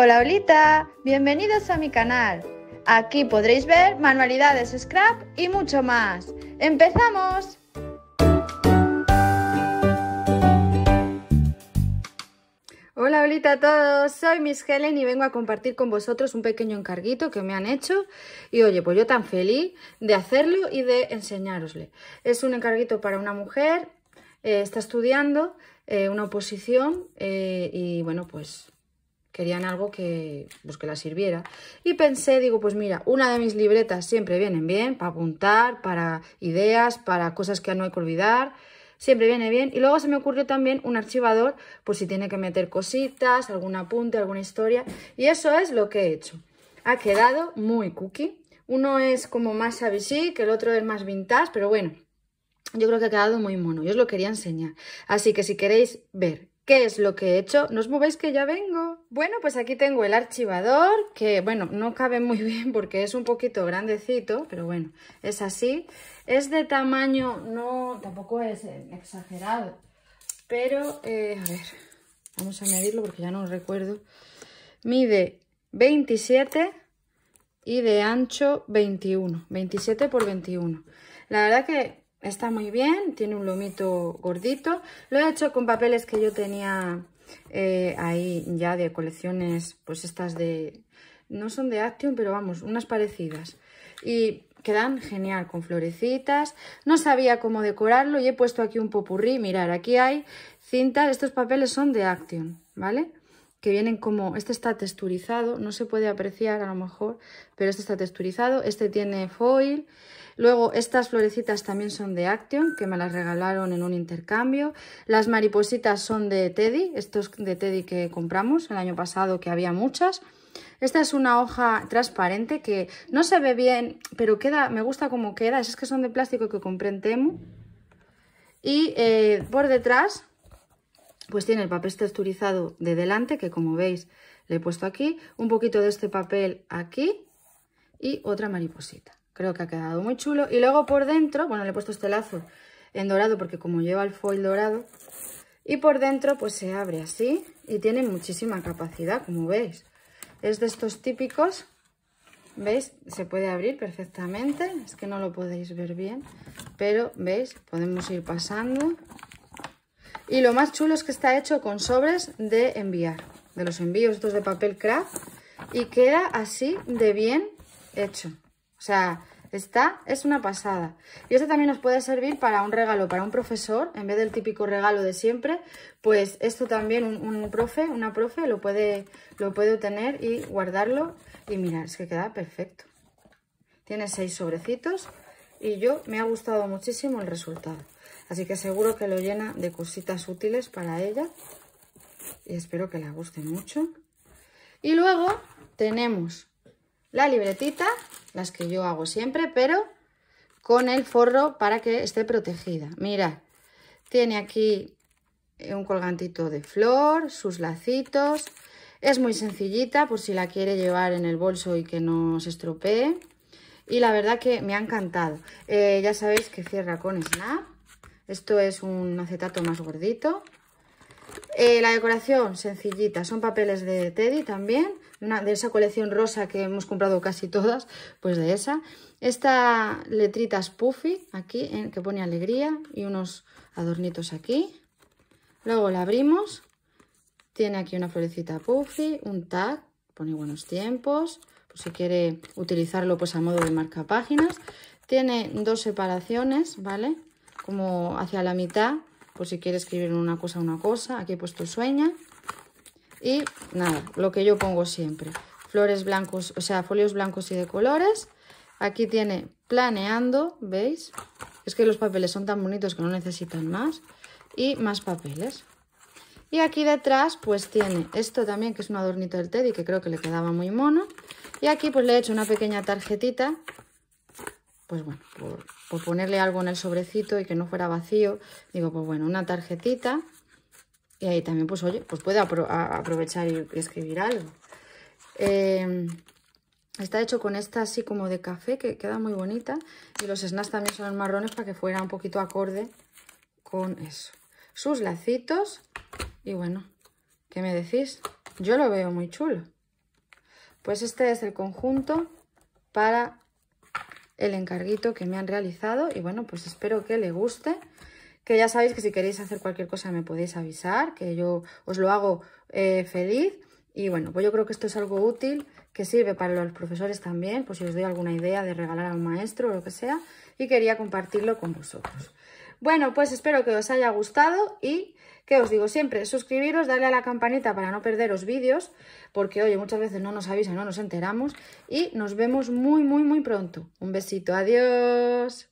Hola, Olita, bienvenidos a mi canal. Aquí podréis ver manualidades scrap y mucho más. ¡Empezamos! Hola, Olita a todos, soy Miss Helen y vengo a compartir con vosotros un pequeño encarguito que me han hecho y oye, pues yo tan feliz de hacerlo y de enseñárosle. Es un encarguito para una mujer, eh, está estudiando eh, una oposición eh, y bueno, pues querían algo pues, que, la sirviera. Y pensé, digo, pues mira, una de mis libretas siempre vienen bien para apuntar, para ideas, para cosas que no hay que olvidar. Siempre viene bien. Y luego se me ocurrió también un archivador, pues si tiene que meter cositas, algún apunte, alguna historia. Y eso es lo que he hecho. Ha quedado muy cookie. Uno es como más sabichí, que el otro es más vintage, pero bueno, yo creo que ha quedado muy mono. Yo os lo quería enseñar. Así que si queréis ver qué es lo que he hecho, no os movéis que ya vengo. Bueno, pues aquí tengo el archivador, que bueno, no cabe muy bien porque es un poquito grandecito, pero bueno, es así. Es de tamaño, no, tampoco es eh, exagerado, pero eh, a ver, vamos a medirlo porque ya no recuerdo. Mide 27 y de ancho 21, 27 por 21. La verdad que está muy bien, tiene un lomito gordito. Lo he hecho con papeles que yo tenía eh, ahí ya de colecciones, pues estas de... No son de Action, pero vamos, unas parecidas. Y quedan genial con florecitas. No sabía cómo decorarlo y he puesto aquí un popurrí. Mirar, aquí hay cintas. Estos papeles son de Action, ¿vale? que vienen como, este está texturizado, no se puede apreciar a lo mejor, pero este está texturizado, este tiene foil, luego estas florecitas también son de Action, que me las regalaron en un intercambio, las maripositas son de Teddy, estos de Teddy que compramos el año pasado que había muchas, esta es una hoja transparente que no se ve bien, pero queda, me gusta como queda, es que son de plástico que compré en Temu, y eh, por detrás pues tiene el papel texturizado de delante, que como veis le he puesto aquí, un poquito de este papel aquí y otra mariposita. Creo que ha quedado muy chulo. Y luego por dentro, bueno, le he puesto este lazo en dorado porque como lleva el foil dorado, y por dentro pues se abre así y tiene muchísima capacidad, como veis. Es de estos típicos, ¿veis? Se puede abrir perfectamente, es que no lo podéis ver bien, pero ¿veis? Podemos ir pasando y lo más chulo es que está hecho con sobres de enviar, de los envíos estos de papel craft. Y queda así de bien hecho. O sea, está, es una pasada. Y esto también nos puede servir para un regalo, para un profesor, en vez del típico regalo de siempre, pues esto también un, profe, una profe lo puede, lo puede tener y guardarlo. Y mirar, es que queda perfecto. Tiene seis sobrecitos y yo me ha gustado muchísimo el resultado. Así que seguro que lo llena de cositas útiles para ella. Y espero que la guste mucho. Y luego tenemos la libretita, las que yo hago siempre, pero con el forro para que esté protegida. mira, tiene aquí eh, un colgantito de flor, sus lacitos. Es muy sencillita por si la quiere llevar en el bolso y que no se estropee. Y la verdad que me ha encantado. Eh, ya sabéis que cierra con snap esto es un acetato más gordito. Eh, la decoración, sencillita, son papeles de Teddy también, de esa colección rosa que hemos comprado casi todas, pues de esa. Esta letrita es Puffy, aquí, que pone alegría y unos adornitos aquí. Luego la abrimos, tiene aquí una florecita Puffy, un tag, pone buenos tiempos, si quiere utilizarlo pues a modo de marca páginas. Tiene dos separaciones, ¿vale? como hacia la mitad, por si quieres escribir una cosa, una cosa. Aquí he puesto sueña. Y nada, lo que yo pongo siempre. Flores blancos, o sea, folios blancos y de colores. Aquí tiene planeando, ¿veis? Es que los papeles son tan bonitos que no necesitan más. Y más papeles. Y aquí detrás pues tiene esto también que es un adornito del Teddy que creo que le quedaba muy mono. Y aquí pues le he hecho una pequeña tarjetita pues bueno, por, ponerle algo en el sobrecito y que no fuera vacío, digo, pues bueno, una tarjetita. Y ahí también, pues oye, pues puede aprovechar y escribir algo. Em, está hecho con esta así como de café, que queda muy bonita. Y los snacks también son marrones para que fuera un poquito acorde con eso. Sus lacitos. Y bueno, ¿qué me decís? Yo lo veo muy chulo. Pues este es el conjunto para el encarguito que me han realizado y bueno, pues espero que le guste. Que ya sabéis que si queréis hacer cualquier cosa me podéis avisar, que yo os lo hago eh, feliz. Y bueno, pues yo creo que esto es algo útil que sirve para los profesores también, pues si os doy alguna idea de regalar a un maestro o lo que sea. Y quería compartirlo con vosotros. Bueno, pues espero que os haya gustado y que os digo siempre, suscribiros, darle a la campanita para no perderos vídeos, porque oye, muchas veces no nos avisan, no nos enteramos y nos vemos muy, muy, muy pronto. Un besito, adiós.